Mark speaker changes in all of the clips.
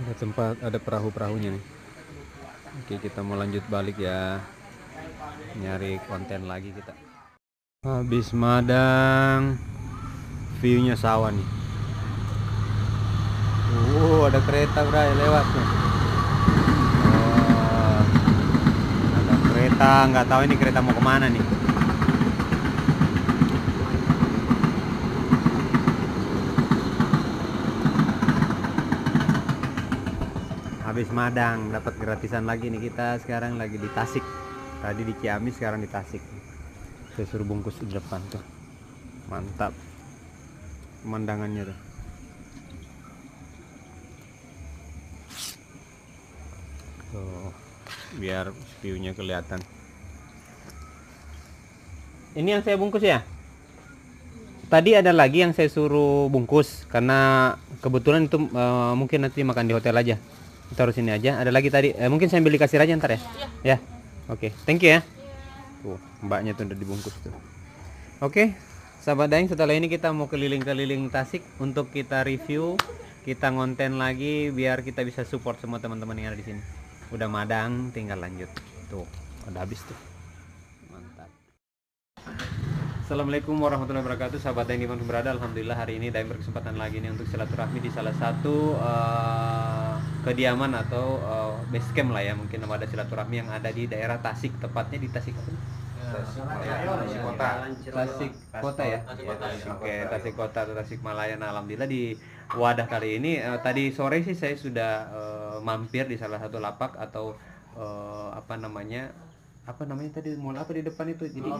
Speaker 1: ada tempat ada perahu-perahunya nih oke kita mau lanjut balik ya nyari konten lagi kita habis madang viewnya sawah nih Wow, ada kereta bray lewat nih. Wow. Eh, ada kereta, nggak tahu ini kereta mau kemana nih. habis Madang dapat gratisan lagi nih kita sekarang lagi di Tasik tadi di Ciamis sekarang di Tasik saya suruh bungkus di depan tuh mantap pemandangannya tuh tuh biar viewnya kelihatan ini yang saya bungkus ya tadi ada lagi yang saya suruh bungkus karena kebetulan itu uh, mungkin nanti makan di hotel aja taruh ini aja ada lagi tadi eh, mungkin ambil dikasih aja ntar ya ya, ya. oke okay. thank you ya tuh mbaknya tuh udah dibungkus tuh oke okay. sahabat Daeng setelah ini kita mau keliling-keliling Tasik untuk kita review kita ngonten lagi biar kita bisa support semua teman-teman yang ada di sini udah madang tinggal lanjut tuh udah habis tuh mantap Assalamualaikum warahmatullahi wabarakatuh sahabat Daeng dimanapun berada Alhamdulillah hari ini Daeng berkesempatan lagi nih untuk silaturahmi di salah satu uh, kediaman atau uh, base camp lah ya mungkin ada silaturahmi yang ada di daerah Tasik tepatnya di Tasik apa? Ya. Ya? Tasik Kota. Tasik Kota ya. Oke, Tasik Kota atau Tasik Malaya. Nah, alhamdulillah di wadah kali ini uh, tadi sore sih saya sudah uh, mampir di salah satu lapak atau uh, apa namanya apa namanya tadi mall apa di depan itu jadi oh,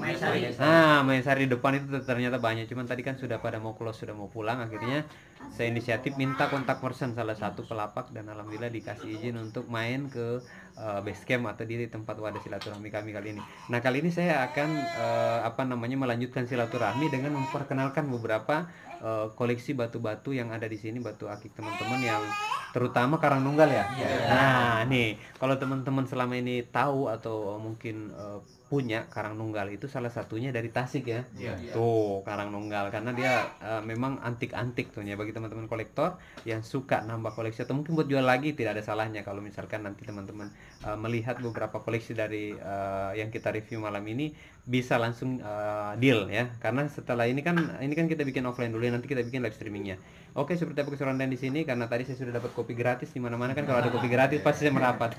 Speaker 1: ah mesar di depan itu ternyata banyak cuman tadi kan sudah pada mau close sudah mau pulang akhirnya saya inisiatif minta kontak person salah satu pelapak dan alhamdulillah dikasih izin untuk main ke uh, base camp atau di tempat wadah silaturahmi kami kali ini nah kali ini saya akan uh, apa namanya melanjutkan silaturahmi dengan memperkenalkan beberapa uh, koleksi batu-batu yang ada di sini batu akik teman-teman yang terutama karang nunggal ya. Yeah. Nah, nih kalau teman-teman selama ini tahu atau mungkin uh, punya Karang Nunggal itu salah satunya dari Tasik ya. Yeah. Iya. Tuh Karang Nunggal karena dia uh, memang antik-antik tuh ya bagi teman-teman kolektor yang suka nambah koleksi atau mungkin buat jual lagi tidak ada salahnya kalau misalkan nanti teman-teman uh, melihat beberapa koleksi dari uh, yang kita review malam ini bisa langsung uh, deal ya. Karena setelah ini kan ini kan kita bikin offline dulu ya nanti kita bikin live streamingnya. Oke, seperti apa keseruan di sini karena tadi saya sudah dapat kopi gratis di mana-mana kan kalau ada kopi gratis pasti saya merapat.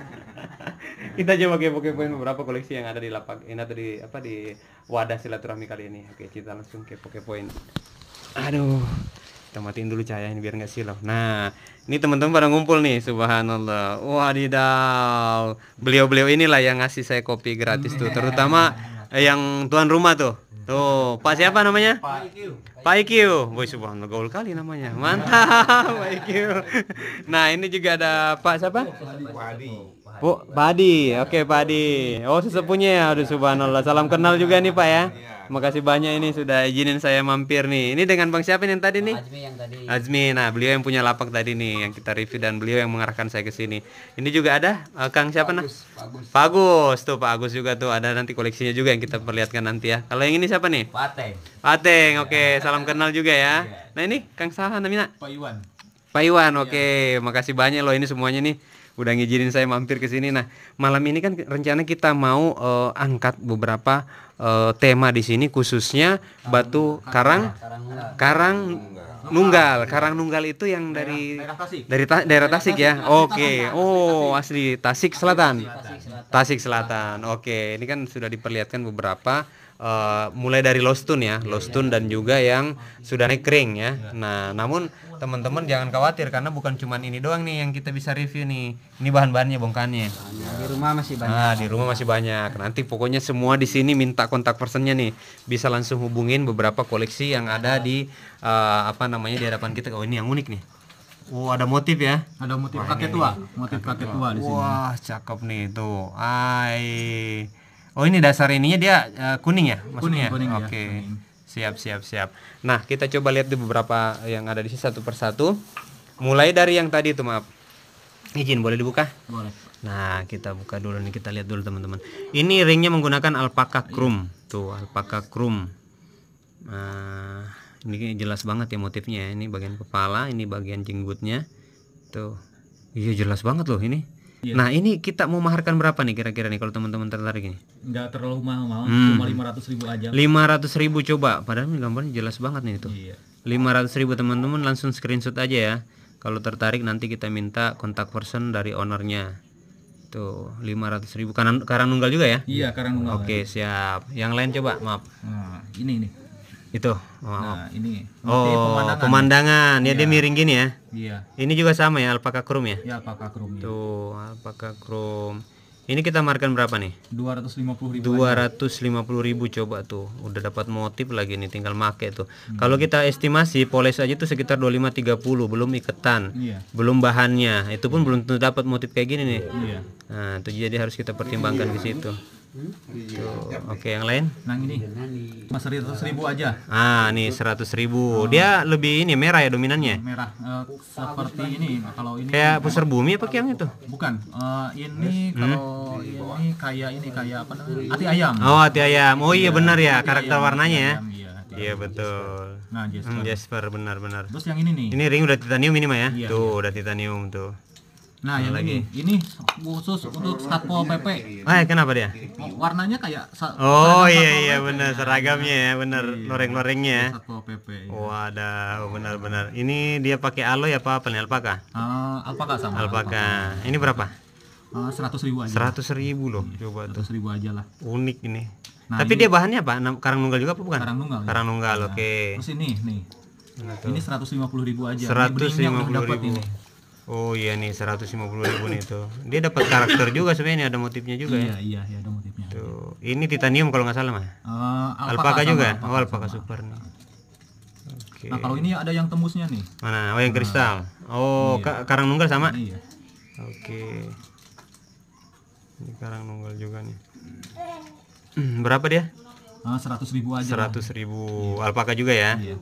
Speaker 1: kita coba kepo-kepoin beberapa koleksi yang ada di lapak ini atau di apa di wadah silaturahmi kali ini oke kita langsung ke kepo kepoin aduh kita matiin dulu cahaya ini biar nggak silau nah ini teman-teman pada ngumpul nih subhanallah wadidaw beliau-beliau inilah yang ngasih saya kopi gratis tuh terutama yang tuan rumah tuh tuh pak siapa namanya pak IQ pak IQ Woi, subhanallah gaul kali namanya mantap pak IQ nah ini juga ada pak siapa Wadi Bu Padi, oke okay, Padi. Oh sesepunya ya, aduh subhanallah. Salam kenal juga nih Pak ya. Makasih banyak ini sudah izinin saya mampir nih. Ini dengan Bang siapa yang tadi nih? Azmi yang tadi. Azmi, nah beliau yang punya lapak tadi nih yang kita review dan beliau yang mengarahkan saya ke sini. Ini juga ada uh, Kang siapa nih? Bagus. Nah? Agus tuh Pak Agus juga tuh ada nanti koleksinya juga yang kita perlihatkan nanti ya. Kalau yang ini siapa nih? Pateng. Pateng, oke. Okay. Salam kenal juga ya. Iya. Nah ini Kang Sahan namanya. Pak Iwan. Pak Iwan, oke. Okay. Makasih banyak loh ini semuanya nih udah ngizinin saya mampir ke sini. Nah, malam ini kan rencana kita mau uh, angkat beberapa uh, tema di sini khususnya batu karang karang, karang nunggal. Karang nunggal itu yang dari daerah, Tasik. dari ta daerah Tasik ya. Oke. Okay. Oh, asli Tasik Selatan. Tasik Selatan. Oke, okay. ini kan sudah diperlihatkan beberapa Uh, mulai dari lostun ya, lostun dan juga yang sudah naik ring ya. ya. Nah, namun teman-teman jangan khawatir karena bukan cuma ini doang nih yang kita bisa review nih. Ini bahan-bahannya bongkannya. Di rumah masih banyak. Nah, di rumah masih banyak. Nanti pokoknya semua di sini minta kontak personnya nih. Bisa langsung hubungin beberapa koleksi yang ada di uh, apa namanya di hadapan kita. Oh, ini yang unik nih.
Speaker 2: Oh ada motif ya? Ada motif pakai kakek tua, motif kakek tua di sini. Wah cakep
Speaker 1: nih tuh. aiy. Oh ini dasar ininya dia uh, kuning ya maksudnya. Kuning, kuning ya, Oke. Okay. Ya, siap siap siap. Nah kita coba lihat di beberapa yang ada di sini satu persatu. Mulai dari yang tadi itu, maaf. Izin boleh dibuka? Boleh. Nah kita buka dulu nih kita lihat dulu teman-teman. Ini ringnya menggunakan alpaka krum iya. tuh alpaka krum. Nah, ini jelas banget ya motifnya. Ya. Ini bagian kepala, ini bagian jenggotnya. Tuh, iya jelas banget loh ini Yeah. Nah ini kita mau maharkan berapa nih kira-kira nih kalau teman-teman tertarik
Speaker 2: ini? Nggak terlalu mahal-mahal, hmm. cuma 500 ribu aja. lima
Speaker 1: ratus ribu coba, padahal ini gambarnya jelas banget nih itu. Iya. lima Yeah. 500 ribu teman-teman langsung screenshot aja ya. Kalau tertarik nanti kita minta kontak person dari ownernya. Tuh, lima ratus ribu. Karang, karang nunggal juga ya? Iya, karang nunggal. Oke, okay, siap. Yang lain coba, maaf.
Speaker 2: Nah, ini, nih. Itu. Oh. Nah, ini. Oh, pemandangan. pemandangan. Ya, ya, dia iya. miring gini ya. Iya.
Speaker 1: Ini juga sama ya alpaka krum ya? Iya, alpaka krum. Ya. Tuh, alpaka krum. Ini kita markan berapa nih?
Speaker 2: 250 ribu.
Speaker 1: 250 ribu coba tuh. Udah dapat motif lagi nih tinggal make tuh. Hmm. Kalau kita estimasi poles aja tuh sekitar 2530 belum iketan. Iya. Belum bahannya. Itu pun iya. belum tentu dapat motif kayak gini nih. Iya. Nah, itu jadi harus kita pertimbangkan iya. di situ. Hmm? Iya. Oke okay, yang lain?
Speaker 2: Nang ini. Iya, Mas seratus ribu aja.
Speaker 1: Ah nih seratus ribu. Oh. Dia lebih ini merah ya dominannya. Iya,
Speaker 2: merah. Uh, seperti ini. Kalau ini. Kayak pusar bumi apa yang itu? Bukan. Uh, ini kalau hmm? ini kayak ini kayak apa
Speaker 3: namanya? Hati ayam. Oh hati ayam. Oh iya benar ya karakter ayam, warnanya ya.
Speaker 1: Iya, nah,
Speaker 2: betul.
Speaker 1: Nah Jasper. Hmm, Jasper benar-benar. Terus yang ini nih. Ini ring udah titanium ini mah ya? Iya, Tuh iya. udah titanium tuh. Nah, yang lagi. Hmm.
Speaker 2: ini khusus untuk Satpol PP. Ah, eh, kenapa dia? Warnanya kayak Oh iya iya benar seragamnya
Speaker 1: ya, benar iya. loreng-lorengnya. Ya.
Speaker 2: Satpol PP.
Speaker 1: Iya. Waduh, benar-benar. Ini dia pakai aloy apa panel alpaka?
Speaker 2: Uh, alpaka sama.
Speaker 1: Alpaka. Ini berapa?
Speaker 2: Eh, seratus ribu aja. Seratus ribu
Speaker 1: loh, iya, coba tuh. ribu aja lah. Unik ini. Nah, Tapi ini, dia bahannya apa? Karang nunggal juga apa bukan? Karang nunggal. Iya. Karang nunggal, ya. oke. Okay. Terus
Speaker 2: ini nih. Nah, ini seratus lima puluh ribu aja. Seratus lima puluh ribu.
Speaker 1: Ini Oh iya nih 150 ribu nih tuh. Dia dapat karakter juga sebenarnya ada motifnya juga ya. iya, ya. Iya iya ada motifnya. Tuh. Ini titanium kalau nggak salah mah. Eh, uh, alpaka, alpaka juga. Alpaka ya? oh alpaka super nih. Okay. Nah kalau ini
Speaker 2: ada yang tembusnya nih. Mana? Oh yang nah. kristal. Oh iya. karang nunggal
Speaker 1: sama. Iya. Oke. Okay. Ini karang nunggal juga nih.
Speaker 2: Berapa dia? Eh, seratus ribu aja. Seratus
Speaker 1: ribu. Iya. Alpaka juga ya. Iya.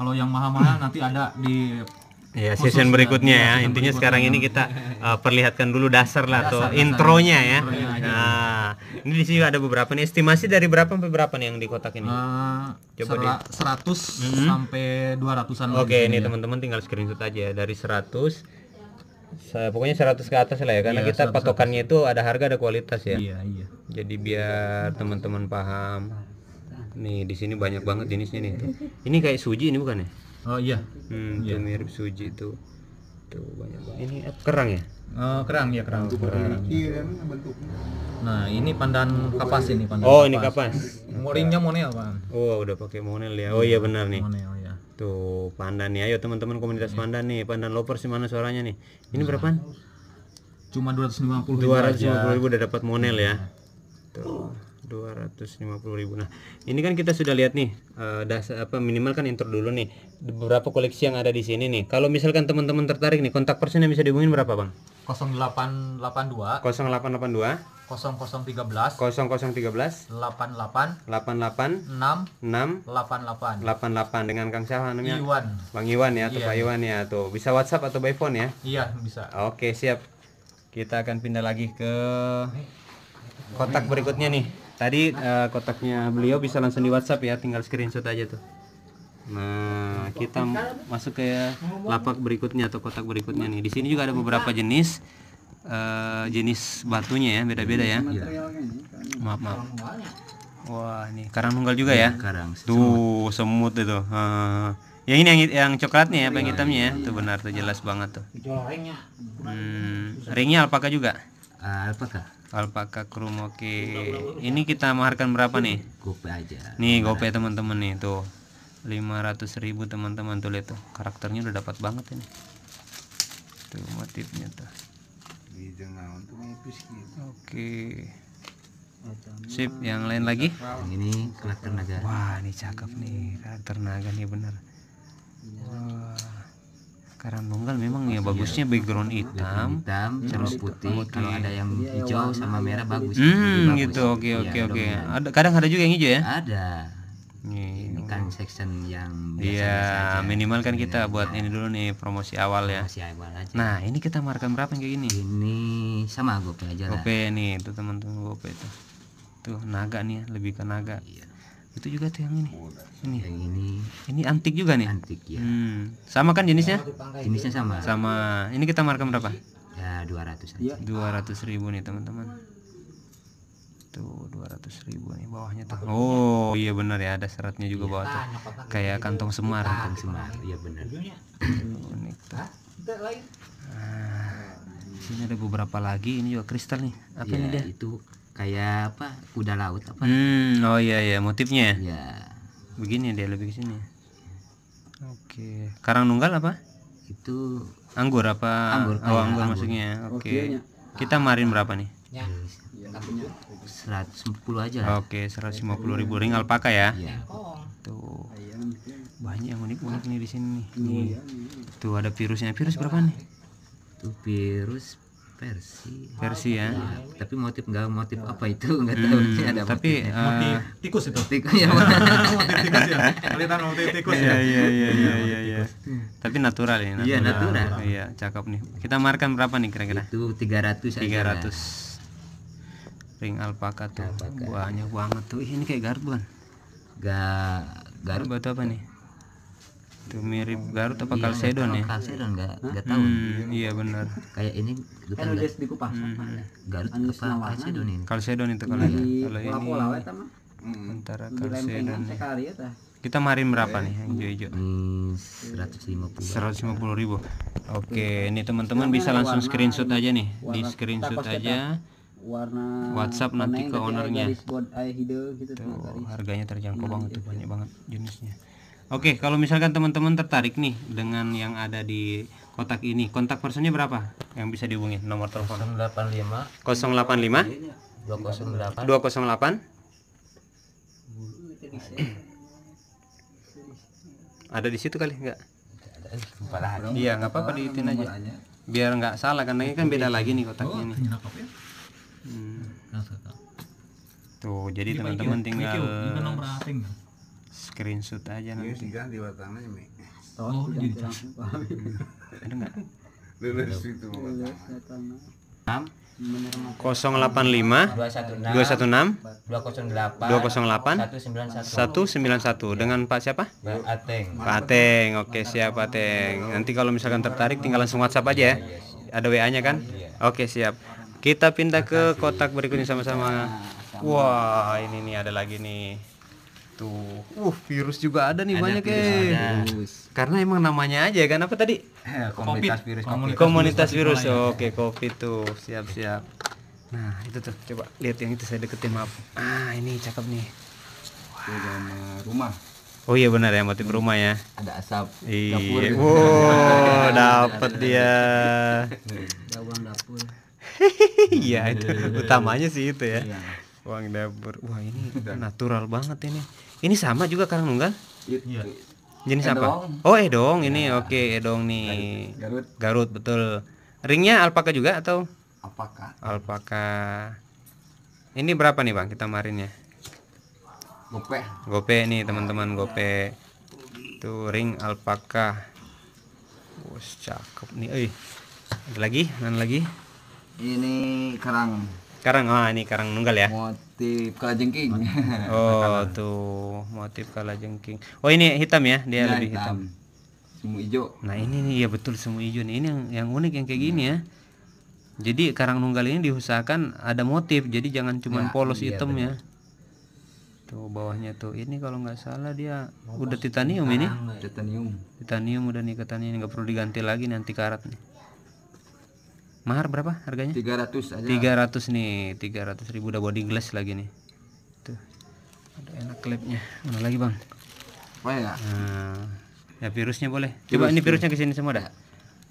Speaker 2: Kalau yang mahal-mahal nanti ada di Iya, kan, iya, ya, season berikutnya ya. ya. Intinya sekarang ini kita
Speaker 1: uh, perlihatkan dulu dasar lah atau dasar, intronya ya. Intronya nah, ini di sini ada beberapa nih estimasi dari berapa sampai berapa nih yang di kotak ini? Uh, Coba sera- 100 mm -hmm. sampai 200-an. Oke, okay, ini ya. teman-teman tinggal screenshot aja ya dari 100 saya pokoknya 100 ke atas lah ya karena iya, kita 100, patokannya 100. itu ada harga ada kualitas ya. Iya, iya. Jadi biar teman-teman paham. Nih, di sini banyak banget jenisnya nih. Ini kayak suji ini bukan ya? oh iya hmm, iya. itu mirip suji itu,
Speaker 2: tuh banyak banget ini eh, kerang ya Uh, kerang ya kerang. Oh, kerang. Iya, iya, kan, nah, ini pandan kapas ini pandan. Oh, kapas. ini kapas. Moringnya monel, Pak. Oh, udah
Speaker 1: pakai monel ya. Oh iya, iya benar nih. Monel ya. Tuh, pandan nih. Ayo teman-teman komunitas yeah. pandan nih, pandan lovers mana suaranya nih? Ini nah. berapaan?
Speaker 2: Cuma 250 ribu puluh ribu udah dapat monel ya.
Speaker 1: Tuh. 250.000. Nah, ini kan kita sudah lihat nih uh, eh, dasar apa minimal kan intro dulu nih beberapa koleksi yang ada di sini nih. Kalau misalkan teman-teman tertarik nih, kontak person yang bisa dihubungin berapa, Bang?
Speaker 2: 0882 0882 0013
Speaker 1: 0013 88 88 6 6 delapan
Speaker 2: 88
Speaker 1: 88 dengan Kang Syah namanya Iwan Bang Iwan ya atau iya. Pak Iwan ya tuh bisa WhatsApp atau by phone ya
Speaker 2: Iya bisa
Speaker 1: Oke siap kita akan pindah lagi ke kotak berikutnya nih Tadi uh, kotaknya beliau bisa langsung di WhatsApp ya, tinggal screenshot aja tuh. Nah, kita masuk ke lapak berikutnya atau kotak berikutnya nih. Di sini juga ada beberapa jenis uh, jenis batunya ya, beda-beda ya. Iya. Maaf, maaf. Wah, ini karang tunggal juga ya. Iya, karang. Tuh, semut itu. Uh, eh, yang ini yang yang coklatnya ya, yang hitamnya ya. Itu iya, benar tuh jelas banget tuh.
Speaker 2: Hmm, ringnya
Speaker 1: alpaka juga. alpaka alpaka krumoki ini kita maharkan berapa nih gope aja nih gope teman-teman nih tuh 500 ribu teman-teman tuh lihat tuh karakternya udah dapat banget ini tuh motifnya tuh gitu. oke
Speaker 2: sip yang lain lagi yang ini karakter naga wah
Speaker 1: ini cakep nih karakter naga nih bener iya. wah karambonggal memang oh, ya iya. bagusnya background hitam, hitam terus putih. okay. Kalau ada yang hijau sama merah bagus. Hmm, bagus. gitu. Iya, oke, oke, oke. Ada kadang ada juga yang hijau ya? Ada. Iya,
Speaker 3: ini kan section yang
Speaker 1: biasa Iya, minimal kan kita ya. buat ini dulu nih promosi awal ya. Promosi awal aja. Nah, ini kita markan berapa yang kayak gini? Ini sama gope aja lah. Gope nih, itu teman-teman gope itu. Tuh, naga nih, lebih ke naga. Iya itu juga tuh yang ini oh, nah. ini yang ini ini antik juga nih antik ya hmm. sama kan jenisnya jenisnya sama sama ini kita marka berapa ya dua ratus iya. dua ratus ribu nih teman-teman tuh dua ratus ribu nih bawahnya tuh oh iya benar ya ada seratnya juga iya, bawah tuh kayak kantong semar iya, kantong semar iya benar unik tuh
Speaker 2: nah,
Speaker 1: sini ah, ada beberapa lagi ini juga kristal nih apa ya, ini dia itu kayak apa kuda laut apa hmm, oh iya iya motifnya ya iya. begini dia lebih ke sini oke karang nunggal apa itu anggur apa anggur oh, anggur, anggur maksudnya oke okay. Oh, kita marin berapa nih
Speaker 3: ya, ya, seratus
Speaker 1: lima puluh aja oke seratus lima puluh ribu ring alpaka ya. ya. Tuh. Banyak yang unik-unik nih di sini nih. Iya. Tuh ada virusnya. Virus berapa nih? Tuh virus versi versi
Speaker 2: ya. ya tapi motif nggak motif apa itu nggak tahu hmm, sih ada tapi Uh, motif tikus itu tikus ya, ya. kelihatan motif tikus iya, ya iya iya iya iya ya. tapi natural ya natural. iya natural
Speaker 1: iya cakep nih kita markan berapa nih kira-kira itu 300 300 ring alpaka tuh alpaka. banyak banget tuh ini kayak garban
Speaker 3: gak
Speaker 1: garbon atau apa nih itu mirip Garut apa iya, Kalsedon ya Kalsedon nggak enggak tahu hmm, iya benar kayak ini kan udah
Speaker 3: di kupas hmm. Iya. Garut apa Kalsedon ini
Speaker 1: Kalsedon itu kalau ini kalau ya, ini
Speaker 3: hmm, antara Kalsedon ya,
Speaker 1: kita marin berapa nih yang hijau-hijau? Hmm, 150. 150 ribu. Oke, ini teman-teman bisa langsung screenshot aja nih. Di screenshot ya, aja
Speaker 3: warna WhatsApp nanti ke gitu ownernya. Eh, gitu, tuh, harganya terjangkau banget gitu tuh banyak banget jenisnya.
Speaker 1: Oke, kalau misalkan teman-teman tertarik nih dengan yang ada di kotak ini, kontak personnya berapa yang bisa dihubungi? Nomor telepon 085 085 208 208 ada di situ kali enggak? Iya, enggak apa-apa diitin aja. Biar enggak salah karena ini kan beda lagi nih kotaknya oh, ini. Hmm. Tuh, jadi teman-teman tinggal screenshot aja iya, nanti. Ini
Speaker 2: diganti batangnya, Mi. Oh, jadi Ada enggak?
Speaker 1: Lulus itu dengan Pak siapa? Pak Ateng. Pak Ateng. Oke, siap Pak Ateng. Nanti kalau misalkan tertarik tinggal langsung WhatsApp aja ya. Iya, iya, ada WA-nya kan? Oke, siap. Kita pindah ke kotak berikutnya sama-sama. Wah, ini nih ada lagi nih gitu. Uh, virus juga ada nih ada banyak virus, ya. Karena emang namanya aja kan apa tadi? Eh, komunitas virus. Komunitas, komunitas virus. virus. Oke, okay, Covid tuh. Siap-siap. Nah, itu tuh coba lihat yang itu saya deketin maaf. Ah, ini cakep nih. rumah. Oh iya benar ya motif rumah ya. Ada asap. Iya. Wow, dapat dia.
Speaker 2: Uang dapur.
Speaker 1: Iya itu utamanya sih itu ya. Uang iya. dapur. Wah ini natural banget ini. Ini sama juga Karang Nunggal?
Speaker 2: Iya. iya. Jenis edong.
Speaker 1: Eh, apa? Oh, edong eh, ini. Ya. Oke, edong eh, nih. Garut. Garut betul. Ringnya alpaka juga atau? Alpaka. Alpaka. Ini berapa nih, Bang? Kita marinnya. Gope. Gope nih, teman-teman, gope. Itu ring alpaka. Wah, cakep nih. Eh. lagi? Mana lagi?
Speaker 3: Ini karang.
Speaker 1: Karang ah ini karang nunggal ya.
Speaker 3: Motif kalajengking. Oh,
Speaker 1: tuh motif kalajengking. Oh, ini hitam ya, dia iya, lebih hitam. hitam. Semu hijau. Nah, ini nih ya betul semu hijau nih. Ini yang yang unik yang kayak gini iya. ya. Jadi karang nunggal ini diusahakan ada motif. Jadi jangan cuma iya, polos hitam ya. Tuh bawahnya tuh ini kalau nggak salah dia udah titanium ini. Titanium. Titanium udah nih katanya nggak perlu diganti lagi nanti karat nih mahar berapa harganya 300 aja 300 nih 300 ribu udah body glass lagi nih tuh ada enak klepnya mana lagi bang boleh ya nah, ya virusnya boleh Virus, coba ini virusnya kesini semua dah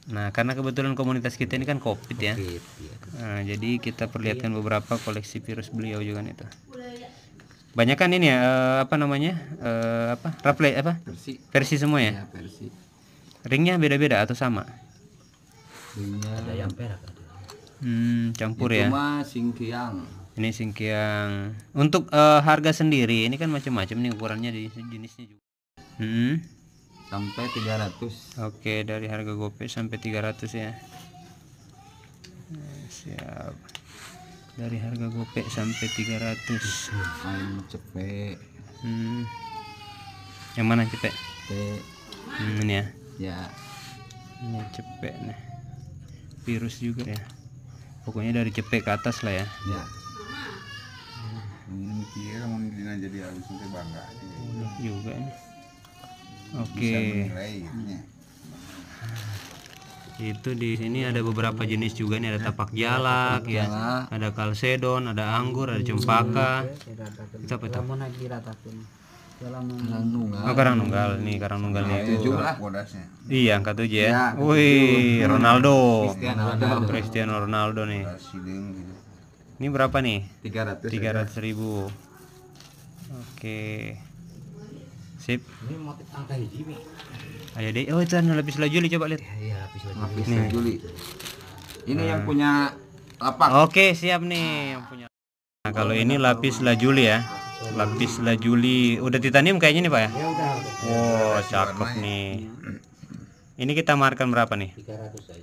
Speaker 1: nah karena kebetulan komunitas kita ini kan covid, ya. COVID ya, ya. Nah, jadi kita perlihatkan beberapa koleksi virus beliau juga nih tuh banyak kan ini ya uh, apa namanya uh, apa Replay apa versi versi semua ya, ya versi ringnya beda-beda atau sama
Speaker 3: Aslinya ada yang perak ada. Hmm, campur itu ya. Cuma singkiang.
Speaker 1: Ini singkiang. Untuk uh, harga sendiri ini kan macam-macam nih ukurannya di jenisnya juga. Hmm. Sampai 300. Oke, dari harga gope sampai 300 ya. Eh, siap. Dari harga gope sampai 300. Main cepek. Hmm. Yang mana cepet? Cepek. Hmm, ini ya. Ya. Ini cepek nih virus juga ya pokoknya dari cepet ke atas lah ya
Speaker 2: ya ini jadi harus nanti bangga
Speaker 1: juga nih
Speaker 3: oke
Speaker 2: itu
Speaker 1: di sini ada beberapa jenis juga nih ada tapak jalak ya, ada kalsedon ada anggur ada cempaka kita lagi
Speaker 3: apa Karangnunggal. Oh, Nunggal.
Speaker 1: nih, Karang Nunggal nih itu. Tujuh lah Iya, angka tujuh ya. ya Wih, Ronaldo. Cristiano Ronaldo. Cristiano Ronaldo nih. Gitu. Ini berapa nih? 300. 300 ribu. Oke. Sip.
Speaker 2: Ini motif angka hiji nih.
Speaker 1: Ayo deh. Oh, itu anu lapis lajuli coba lihat. Iya, lapis lajuli. Lapis lajuli.
Speaker 3: Ini hmm. yang punya
Speaker 2: lapak. Oke, siap nih yang punya.
Speaker 1: Nah, kalau ini lapis lajuli ya. Lapis lajuli. Udah titanium kayaknya nih, Pak ya? Ya udah. Wow, cakep ya. nih. Hmm. Ini kita markan berapa nih?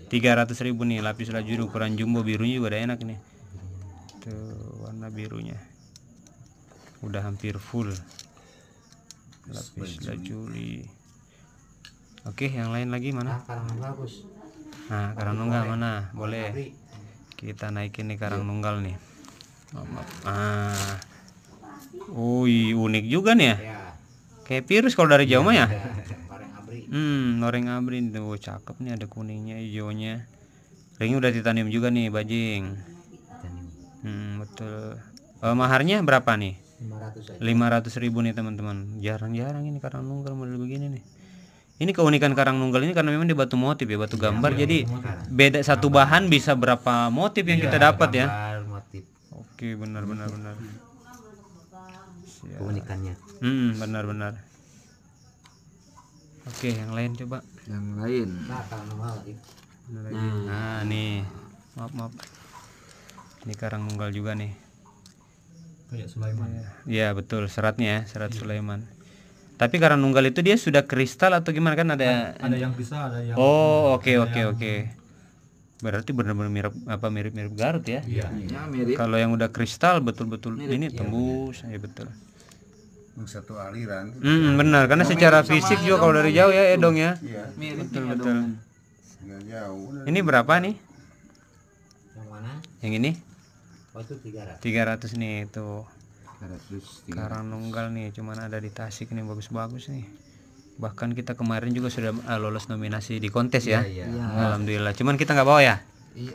Speaker 1: Tiga ratus 300 ribu nih lapis lajuli ukuran jumbo birunya juga udah enak nih. Tuh, warna birunya. Udah hampir full. Lapis lajuli. Oke, yang lain lagi mana? Nah, nah karang nunggal mana? Boleh. Kita naikin nih karang iya. nunggal nih. Ah. Wih, unik juga nih ya. ya. Kayak virus kalau dari jauh mah ya. Loreng iya, abri. Hmm, loreng abri tuh oh, cakep nih ada kuningnya, hijaunya. Ringnya udah titanium juga nih, bajing. Hmm, betul. Eh, maharnya berapa nih? 500 500 ribu nih teman-teman. Jarang-jarang ini karang nunggal model begini nih. Ini keunikan karang nunggal ini karena memang dia batu motif ya, batu iya, gambar. Ya, jadi ya, beda satu bahan bisa berapa motif yang ya, kita dapat ya? gambar, ya. Motif. Oke, benar benar benar ya. keunikannya hmm, benar-benar oke yang lain coba nah, yang lain
Speaker 3: nah, nah
Speaker 1: nih maaf maaf ini karang nunggal juga nih kayak oh, Sulaiman ya betul seratnya ya, serat iya. Sulaiman tapi karang nunggal itu dia sudah kristal atau gimana kan ada
Speaker 2: kan, ada yang bisa ada yang
Speaker 1: oh oke oke oke berarti benar-benar mirip apa mirip-mirip Garut ya? Iya. Ya, mirip. Kalau yang udah kristal betul-betul ini ya, tembus, ya, betul satu aliran. Hmm, hmm benar karena oh, secara fisik juga kalau dari jauh ya Edong ya. Iya. betul ya, betul. jauh. Ini berapa nih? Yang mana? Yang ini?
Speaker 2: Oh, itu 300.
Speaker 1: 300 nih tuh. 300. Karang nunggal nih, cuman ada di Tasik nih bagus-bagus nih. Bahkan kita kemarin juga sudah uh, lolos nominasi di kontes ya. Iya, iya, iya. Alhamdulillah. Cuman kita nggak bawa ya?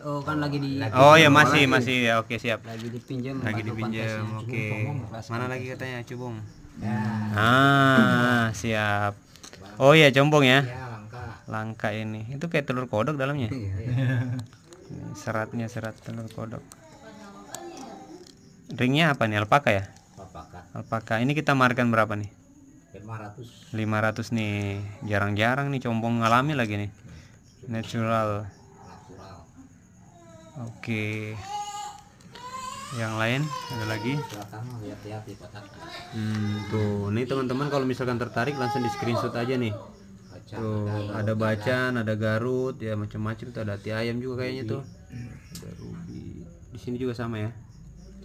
Speaker 3: Oh kan lagi di
Speaker 1: Oh ya masih lagi. masih ya oke siap. Lagi dipinjam. Lagi dipinjam. Oke. Okay. Mana lagi katanya Cubung? Nah, ah, siap. Oh iya, combong ya. Iya, langka langka ini. Itu kayak telur kodok dalamnya. Iya. seratnya serat telur kodok. Ringnya apa nih? Alpaka ya? Alpaka. Alpaka. Ini kita markan berapa nih?
Speaker 2: 500.
Speaker 1: 500 nih. Jarang-jarang nih jombong ngalami lagi nih. Natural. Natural. Oke. Okay yang lain ada lagi hmm, tuh nih teman-teman kalau misalkan tertarik langsung di screenshot aja nih tuh ada bacan ada garut ya macam-macam tuh ada hati ayam juga kayaknya tuh di sini juga sama ya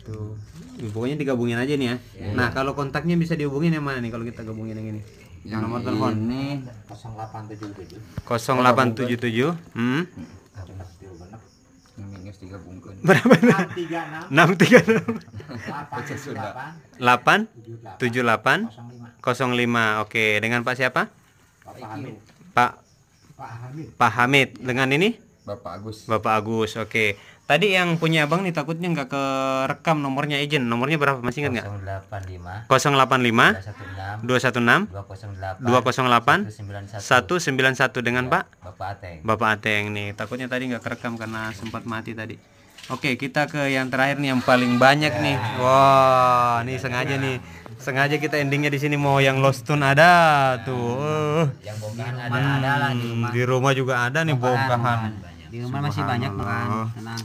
Speaker 1: tuh ya, pokoknya digabungin aja nih ya iya. nah kalau kontaknya bisa dihubungin yang mana nih kalau kita gabungin yang ini yang nomor telepon ini 0877 0877 hmm geus enam Berapa? enam delapan tujuh delapan Kosong lima Oke, dengan Pak siapa? Pak Hamid. Pak Hamid. Pak Hamid. Dengan ini? Bapak Agus. Bapak Agus. Oke. Tadi yang punya abang nih takutnya nggak rekam nomornya izin. Nomornya berapa masih ingat nggak? 085 085 216 216 208 191, 191 dengan ya, Pak Bapak Ateng. Bapak Ateng nih. Takutnya tadi nggak kerekam karena sempat mati tadi. Oke, kita ke yang terakhir nih yang paling banyak ya. nih. Wah, wow, nih sengaja nih. Sengaja kita endingnya di sini mau yang Lost Tune ada tuh. Yang bongkahan ada, ada lah di hmm, rumah. Di rumah juga ada nih bongkahan. bongkahan Iya. di rumah masih banyak kan, tenang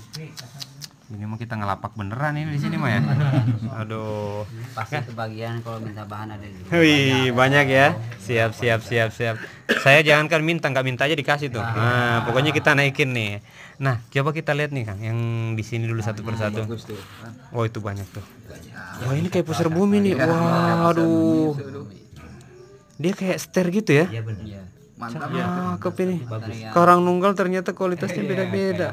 Speaker 1: ini mau kita ngelapak beneran ini di sini mah ya. Aduh.
Speaker 3: Pasti kebagian kalau minta bahan ada di. Wih,
Speaker 1: banyak, banyak ya. Siap, siap, siap, siap. Saya jangankan minta, nggak minta aja dikasih tuh. Nah, pokoknya kita naikin nih. Nah, coba kita lihat nih Kang, yang di sini dulu satu persatu. Hmm, oh, itu banyak tuh. Wah, ini kayak pusar bumi nih. Waduh. Dia
Speaker 2: kayak ster gitu ya. Iya, benar. Iya
Speaker 1: mantap ya kopi ini orang nunggal ternyata kualitasnya iya, beda-beda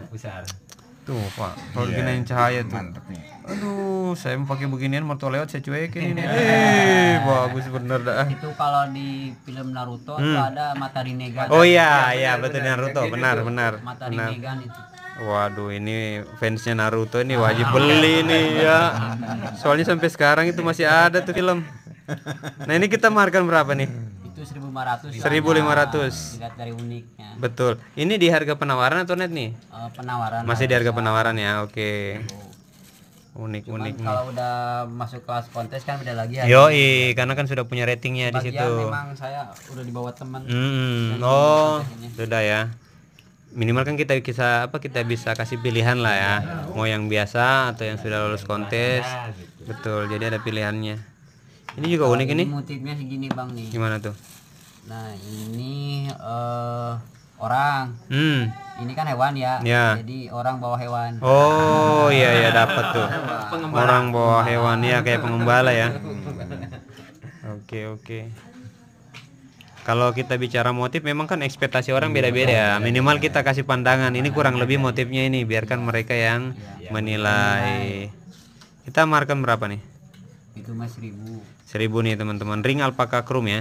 Speaker 1: tuh pak kalau yeah. cahaya tuh mantap aduh saya mau pakai beginian mertua lewat saya cuekin ini eh bagus bener dah itu
Speaker 3: kalau di film Naruto hmm. itu ada mata Negan oh iya iya, iya betul Naruto gitu benar benar Mata Negan
Speaker 1: itu Waduh ini fansnya Naruto ini ah, wajib ah, beli ah, nih ya. Soalnya sampai sekarang itu masih ada tuh film. Nah ini kita markan berapa nih?
Speaker 3: itu 1500 1500 nah, dilihat dari
Speaker 1: uniknya betul ini di harga penawaran atau
Speaker 3: net nih uh, penawaran masih di
Speaker 1: harga nah, penawaran ya oke okay. unik Cuman unik kalau
Speaker 3: nih. udah masuk kelas kontes kan beda lagi ya yo
Speaker 1: karena kan sudah punya ratingnya di situ memang
Speaker 3: saya udah dibawa teman hmm. oh
Speaker 1: sudah ya minimal kan kita bisa apa kita bisa kasih pilihan lah ya mau yang biasa atau yang sudah lulus kontes nah, gitu. betul jadi ada pilihannya ini juga unik ini,
Speaker 3: motifnya segini bang nih gimana tuh nah ini uh, orang hmm. ini kan hewan ya, ya. jadi orang bawa hewan oh iya iya dapat tuh pengembala. orang bawa hewan ya kayak pengembala ya
Speaker 1: oke oke kalau kita bicara motif memang kan ekspektasi orang iya, ya. beda-beda minimal kita kasih pandangan ini kurang lebih motifnya ini biarkan mereka yang iya. menilai kita markan berapa nih
Speaker 3: itu mas ribu
Speaker 1: 1000 nih teman-teman ring alpaka chrome ya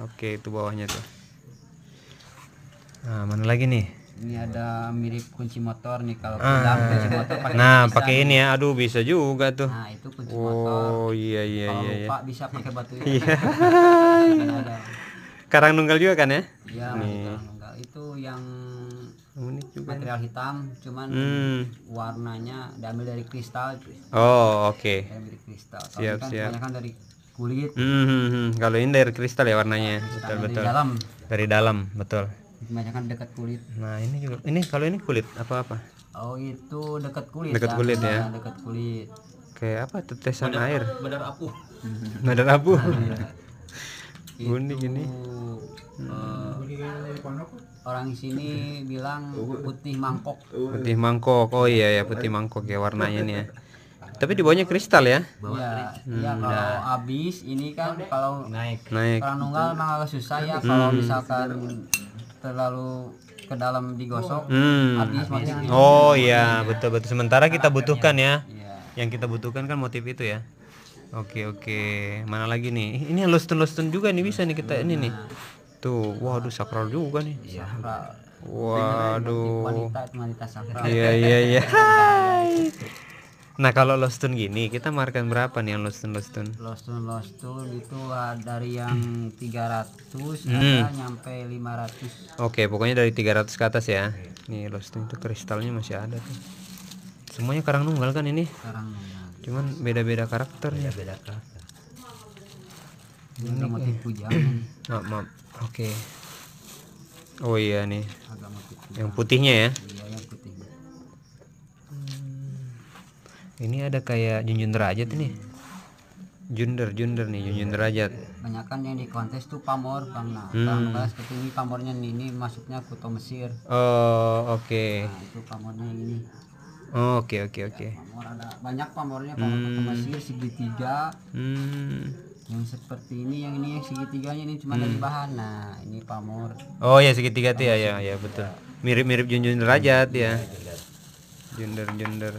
Speaker 1: oke itu bawahnya tuh nah mana lagi
Speaker 3: nih ini ada mirip kunci motor nih kalau ah. kunci motor pakai nah pakai ini
Speaker 1: ya aduh bisa juga tuh nah itu kunci oh, motor oh iya iya kalau iya lupa iya. bisa pakai batu ya. iya karang nunggal juga kan ya iya nunggal
Speaker 3: itu yang unik juga material nih. hitam cuman hmm. warnanya diambil dari kristal oh oke okay. dari kristal siap, siap, kan siap.
Speaker 1: dari kulit hmm, hmm, hmm, kalau ini dari kristal ya warnanya nah, betul betul dari dalam dari dalam betul
Speaker 3: kebanyakan dekat kulit nah ini juga
Speaker 1: ini kalau ini kulit apa apa
Speaker 3: oh itu dekat kulit dekat ya. kulit ya nah, dekat kulit kayak apa
Speaker 1: tetesan badar, air badar abu. badar abu. Nah, iya. Unik gini
Speaker 3: uh, eh, orang sini bilang putih mangkok putih mangkok oh iya ya putih mangkok
Speaker 1: ya warnanya nih ya tapi di bawahnya kristal ya. Iya. ya,
Speaker 3: Ya, hmm. kalau habis ini kan kalau naik. Naik. Kalau nunggal memang agak susah ya hmm. kalau hmm. misalkan terlalu ke dalam digosok hmm. habis motif. Oh iya,
Speaker 1: betul-betul. Sementara kita butuhkan ya. ya. Iya. Yang kita butuhkan kan motif itu ya. Oke oke, mana lagi nih? Ini lusten lusten juga nih bisa nih kita ini nih. Tuh, waduh sakral juga nih. Iya, sakral. Waduh. Wanita,
Speaker 3: wanita sakral. Iya iya iya.
Speaker 1: Nah kalau lost gini kita markan berapa nih yang lost tune lost tune?
Speaker 3: itu dari yang 300 hmm. nyampe ratus
Speaker 1: Oke pokoknya dari tiga ratus ke atas ya. Nih lost itu kristalnya masih ada tuh. Semuanya karang nunggal kan ini? Karang nunggal. Cuman beda-beda karakter beda ya. -beda karakter. Ini motif kujang. maaf maaf. Oke. Oh iya nih. Yang putihnya ya. Iya, ini ada kayak junjun derajat hmm. ini junder junder nih junjun derajat
Speaker 3: banyak kan yang di kontes tuh pamor bang nah hmm. bang seperti ini pamornya ini masuknya kuto Mesir
Speaker 1: oh oke okay.
Speaker 3: nah, itu pamornya ini
Speaker 1: oke oke
Speaker 3: ya, oke pamor ada banyak pamornya pamor hmm. kuto Mesir segitiga hmm yang seperti ini yang ini yang segitiganya ini cuma hmm. dari bahan nah ini pamor oh ya segitiga tuh ya ya ya betul
Speaker 1: mirip mirip junjun derajat ya, ya. junder
Speaker 3: junder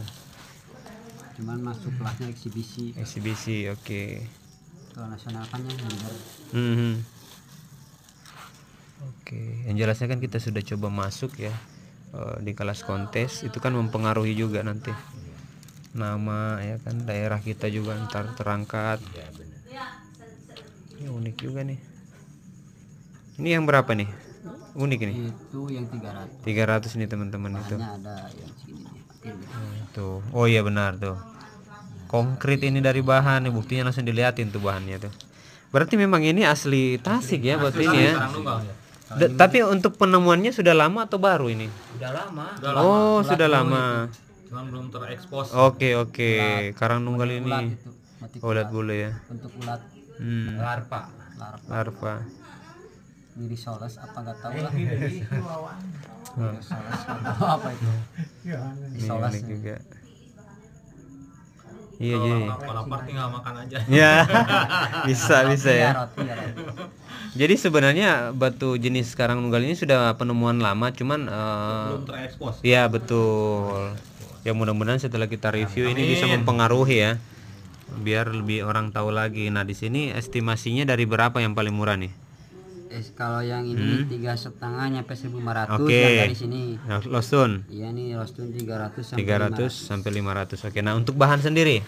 Speaker 3: cuman masuk kelasnya eksibisi
Speaker 1: eksibisi oke okay.
Speaker 3: kalau nasional kan yang mm
Speaker 1: -hmm. oke okay. yang jelasnya kan kita sudah coba masuk ya eh, di kelas kontes itu kan mempengaruhi juga nanti nama ya kan daerah kita juga ntar terangkat ini unik juga nih ini yang berapa nih unik ini
Speaker 3: itu yang 300 300 nih teman-teman itu ada yang segini Iya.
Speaker 1: tuh oh iya benar tuh konkrit ini dari bahan buktinya langsung dilihatin tuh bahannya tuh berarti memang ini asli Tasik ya buat ini ya? ya Da, tapi untuk penemuannya sudah lama atau baru ini
Speaker 2: sudah lama oh sudah lama cuman belum terekspos oke oke
Speaker 1: karang nunggal ini ulat oh, bulu ya
Speaker 3: untuk ulat hmm. larva larva, larva diri Soles apa nggak tahu lah iya. Soles apa itu Willy Soles
Speaker 1: juga Iya, iya, iya.
Speaker 2: Kalau lapar tinggal makan aja. Ya, bisa, bisa ya. ya. ya Jadi
Speaker 1: sebenarnya batu jenis karang nunggal ini sudah penemuan lama, cuman uh, belum terekspos. Iya, betul. Ya mudah-mudahan setelah kita review Amin. ini bisa mempengaruhi ya biar lebih orang tahu lagi. Nah, di sini estimasinya dari berapa yang paling murah nih?
Speaker 3: eh, kalau yang ini hmm. tiga setengah nyampe 1500 Oke. yang dari sini losun. iya nih tiga 300
Speaker 1: sampai lima sampai Oke. Nah, untuk
Speaker 3: bahan sendiri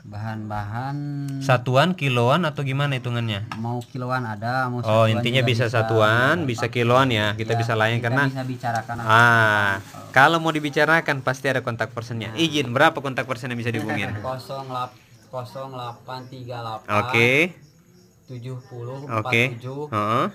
Speaker 3: bahan-bahan satuan,
Speaker 1: kiloan atau
Speaker 3: gimana hitungannya? mau kiloan ada mau Oh, intinya bisa, bisa satuan,
Speaker 1: bisa kiloan ya. Kita ya, bisa lain kita karena bisa bicarakan apa- ah, kalau mau dibicarakan pasti ada kontak personnya. Nah. Izin, berapa kontak person yang bisa dihubungin?
Speaker 3: 0838 oke Oke. Oke. okay. uh -huh.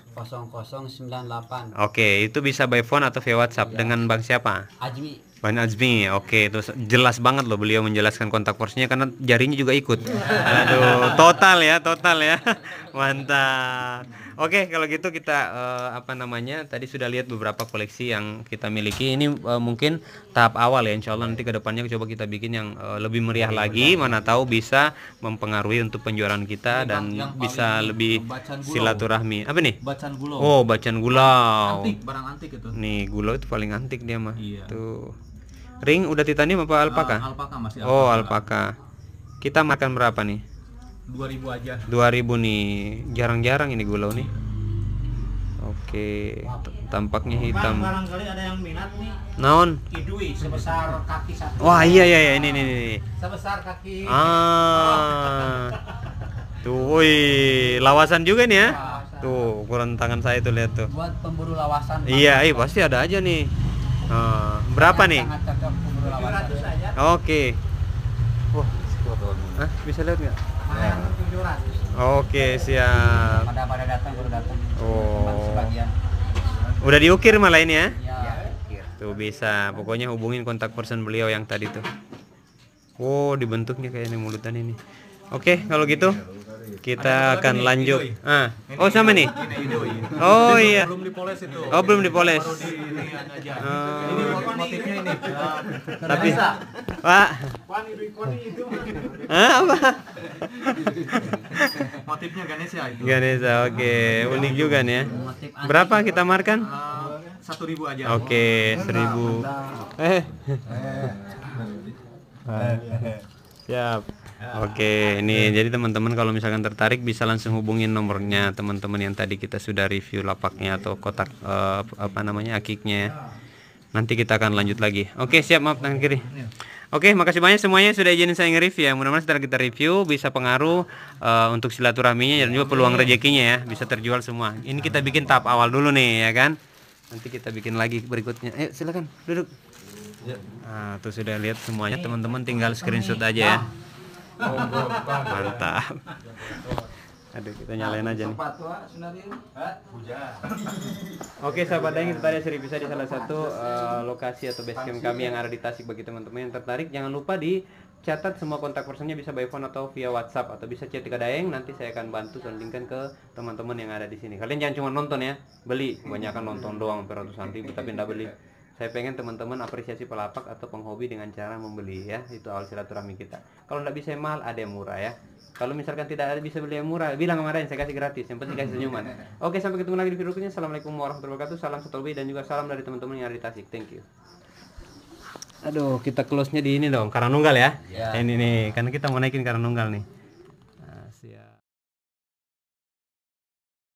Speaker 3: Oke,
Speaker 1: okay, itu bisa by phone atau via WhatsApp iya. dengan Bang siapa? Ajmi. Bang Ajmi oke, okay. terus jelas banget loh beliau menjelaskan kontak porsinya karena jarinya juga ikut. Iya. Aduh, total ya, total ya, mantap. Oke, okay, kalau gitu kita uh, apa namanya? Tadi sudah lihat beberapa koleksi yang kita miliki. Ini uh, mungkin tahap awal ya. Insya Allah nanti kedepannya coba kita bikin yang uh, lebih meriah lagi. Mana tahu bisa mempengaruhi untuk penjualan kita dan bisa lebih silaturahmi. Apa nih?
Speaker 2: Bacan gulau. Oh, bacan
Speaker 1: gulau. Antik, barang antik itu. Nih, gulau itu paling antik dia mah. Iya. Tuh. Ring udah titanium apa ah, alpaka? Uh,
Speaker 2: alpaka masih. Oh, alpaka. Oh,
Speaker 1: alpaka. Kita makan berapa nih?
Speaker 2: 2000 aja
Speaker 1: 2000 nih jarang-jarang ini gulau nih Oke, okay. tampaknya hitam. Bang,
Speaker 2: barangkali ada yang minat nih. Naon? Kidui sebesar kaki satu. Wah, iya iya
Speaker 1: iya ini ini ini.
Speaker 2: Sebesar kaki. Ah.
Speaker 1: tuh, woi, lawasan juga nih ya. Lawasan. Tuh, ukuran tangan saya tuh lihat tuh.
Speaker 3: Buat pemburu lawasan. Iya,
Speaker 1: iya pasti ada aja nih. Uh, berapa nih?
Speaker 3: Cocok, lawasan, ya.
Speaker 1: Oke. Wah, Hah, bisa lihat nggak? Oke, siap. Pada
Speaker 3: pada datang baru datang. Oh.
Speaker 1: Udah diukir malah ini ya? Iya, iya. Tuh bisa. Pokoknya hubungin kontak person beliau yang tadi tuh. Oh, dibentuknya kayak ini mulutan ini. Oke, kalau gitu kita akan lanjut. Ini, Ah. Ini oh, sama nih. Ini,
Speaker 3: Oh oh iya. Belum dipoles itu. Oh, belum dipoles. Di, ini, aja. Oh. ini motifnya ini. Tapi Pak. Ah,
Speaker 1: apa? Motifnya Ganesha itu. Ganesha, oke. Okay. Nah, Unik ya, juga nih ya. Berapa kita markan? Eh,
Speaker 2: satu ribu aja. Oke, okay, seribu. Eh.
Speaker 1: Siap. Oke, ini jadi teman-teman kalau misalkan tertarik bisa langsung hubungin nomornya teman-teman yang tadi kita sudah review lapaknya atau kotak uh, apa namanya akiknya. Ya. Nanti kita akan lanjut lagi. Oke, siap maaf tangan kiri. Oke, makasih banyak semuanya sudah izin saya nge-review ya. Mudah-mudahan setelah kita review bisa pengaruh uh, untuk silaturahminya dan juga peluang rezekinya ya, bisa terjual semua. Ini kita bikin tahap awal dulu nih ya kan. Nanti kita bikin lagi berikutnya. Ayo silakan duduk. Ya. Nah, tuh sudah lihat semuanya teman-teman tinggal screenshot aja ya
Speaker 3: mantap
Speaker 1: Aduh, kita nyalain aja nih. Oke, sahabat Dayang, itu tadi seri bisa di salah satu uh, lokasi atau base camp kami yang ada di Tasik bagi teman-teman yang tertarik. Jangan lupa dicatat semua kontak personnya bisa by phone atau via WhatsApp atau bisa chat ke Daeng. Nanti saya akan bantu soundingkan ke teman-teman yang ada di sini. Kalian jangan cuma nonton ya, beli. kan nonton doang, ratusan ribu tapi tidak beli saya pengen teman-teman apresiasi pelapak atau penghobi dengan cara membeli ya itu awal silaturahmi kita kalau nggak bisa mahal ada yang murah ya kalau misalkan tidak ada bisa beli yang murah bilang kemarin saya kasih gratis yang penting kasih senyuman oke sampai ketemu lagi di video berikutnya assalamualaikum warahmatullahi wabarakatuh salam satu lebih dan juga salam dari teman-teman yang ada di Tasik thank you aduh kita close nya di ini dong karena nunggal ya yeah. ini nih karena kita mau naikin karena nunggal nih